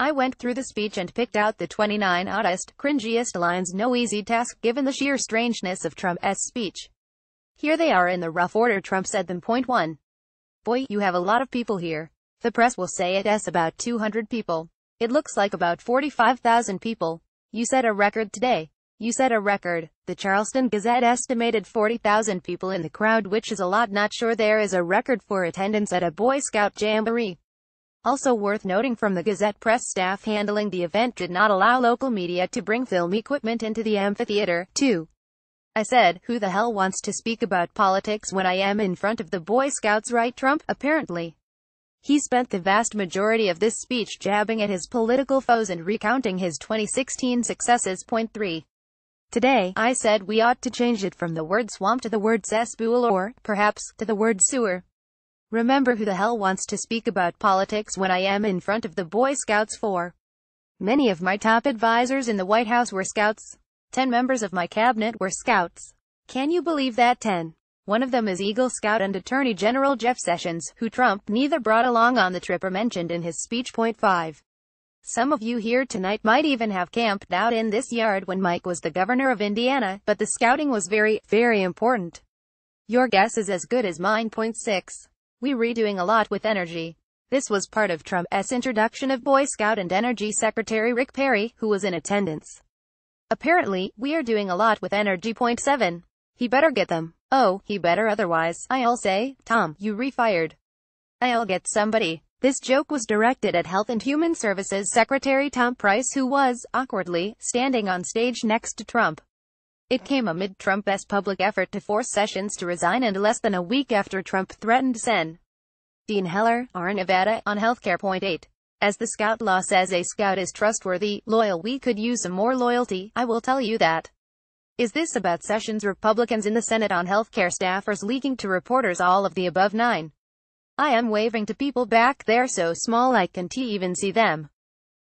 I went through the speech and picked out the 29 oddest, cringiest lines no easy task given the sheer strangeness of Trump's speech. Here they are in the rough order Trump said them. Point 1. Boy, you have a lot of people here. The press will say it's about 200 people. It looks like about 45,000 people. You set a record today. You set a record. The Charleston Gazette estimated 40,000 people in the crowd which is a lot not sure there is a record for attendance at a Boy Scout jamboree. Also worth noting from the Gazette press staff handling the event did not allow local media to bring film equipment into the amphitheater, too. I said, who the hell wants to speak about politics when I am in front of the Boy Scouts right Trump, apparently. He spent the vast majority of this speech jabbing at his political foes and recounting his 2016 successes. Point 3. Today, I said we ought to change it from the word swamp to the word cesspool or, perhaps, to the word sewer. Remember who the hell wants to speak about politics when I am in front of the Boy Scouts for? Many of my top advisors in the White House were Scouts. Ten members of my cabinet were Scouts. Can you believe that ten? One of them is Eagle Scout and Attorney General Jeff Sessions, who Trump neither brought along on the trip or mentioned in his speech. Point 5. Some of you here tonight might even have camped out in this yard when Mike was the governor of Indiana, but the scouting was very, very important. Your guess is as good as mine. Point 6. We redoing a lot with energy. This was part of Trump's introduction of Boy Scout and Energy Secretary Rick Perry, who was in attendance. Apparently, we are doing a lot with energy. Point 7. He better get them. Oh, he better otherwise, I'll say, Tom, you refired. I'll get somebody. This joke was directed at Health and Human Services Secretary Tom Price who was, awkwardly, standing on stage next to Trump. It came amid Trump's public effort to force Sessions to resign and less than a week after Trump threatened Sen. Dean Heller, R. Nevada, on Healthcare Point 8. As the Scout law says a Scout is trustworthy, loyal we could use some more loyalty, I will tell you that. Is this about Sessions Republicans in the Senate on healthcare staffers leaking to reporters all of the above 9? I am waving to people back there so small I can't even see them.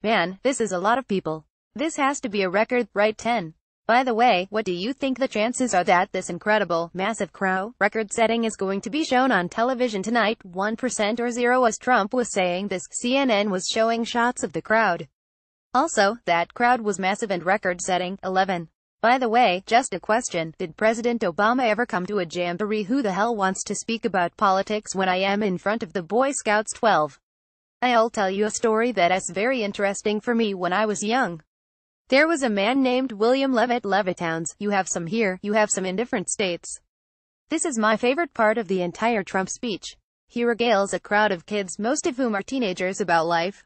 Man, this is a lot of people. This has to be a record, right 10. By the way, what do you think the chances are that this incredible, massive crow, record-setting is going to be shown on television tonight? 1% or 0 as Trump was saying this, CNN was showing shots of the crowd. Also, that crowd was massive and record-setting, 11. By the way, just a question, did President Obama ever come to a jamboree who the hell wants to speak about politics when I am in front of the Boy Scouts 12? I'll tell you a story that is very interesting for me when I was young. There was a man named William Levitt Levittowns. you have some here, you have some in different states. This is my favorite part of the entire Trump speech. He regales a crowd of kids, most of whom are teenagers, about life,